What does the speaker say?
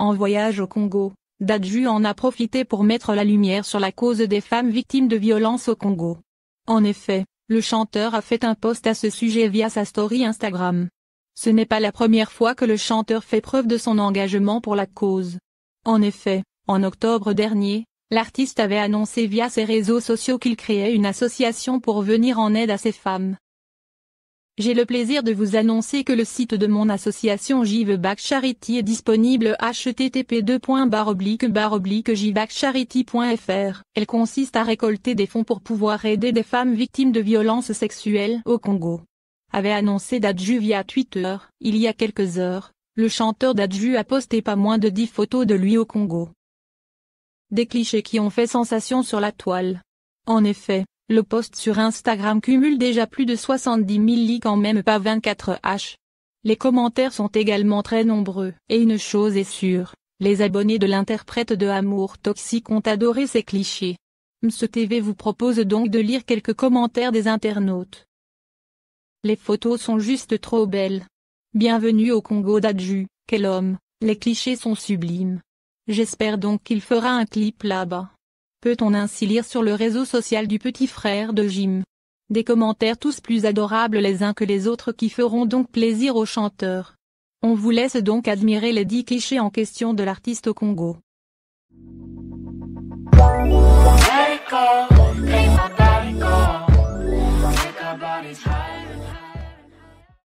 en voyage au Congo, Dadju en a profité pour mettre la lumière sur la cause des femmes victimes de violences au Congo. En effet, le chanteur a fait un post à ce sujet via sa story Instagram. Ce n'est pas la première fois que le chanteur fait preuve de son engagement pour la cause. En effet, en octobre dernier, l'artiste avait annoncé via ses réseaux sociaux qu'il créait une association pour venir en aide à ces femmes. J'ai le plaisir de vous annoncer que le site de mon association Jive Back Charity est disponible http jivebackcharityfr Elle consiste à récolter des fonds pour pouvoir aider des femmes victimes de violences sexuelles au Congo. Avait annoncé Dadju via Twitter, il y a quelques heures, le chanteur Dadju a posté pas moins de 10 photos de lui au Congo. Des clichés qui ont fait sensation sur la toile. En effet, le post sur Instagram cumule déjà plus de 70 000 likes en même pas 24 h. Les commentaires sont également très nombreux. Et une chose est sûre, les abonnés de l'interprète de Amour Toxique ont adoré ces clichés. Mse TV vous propose donc de lire quelques commentaires des internautes. Les photos sont juste trop belles. Bienvenue au Congo d'Adju, quel homme, les clichés sont sublimes. J'espère donc qu'il fera un clip là-bas. Peut-on ainsi lire sur le réseau social du petit frère de Jim Des commentaires tous plus adorables les uns que les autres qui feront donc plaisir aux chanteurs. On vous laisse donc admirer les dix clichés en question de l'artiste au Congo.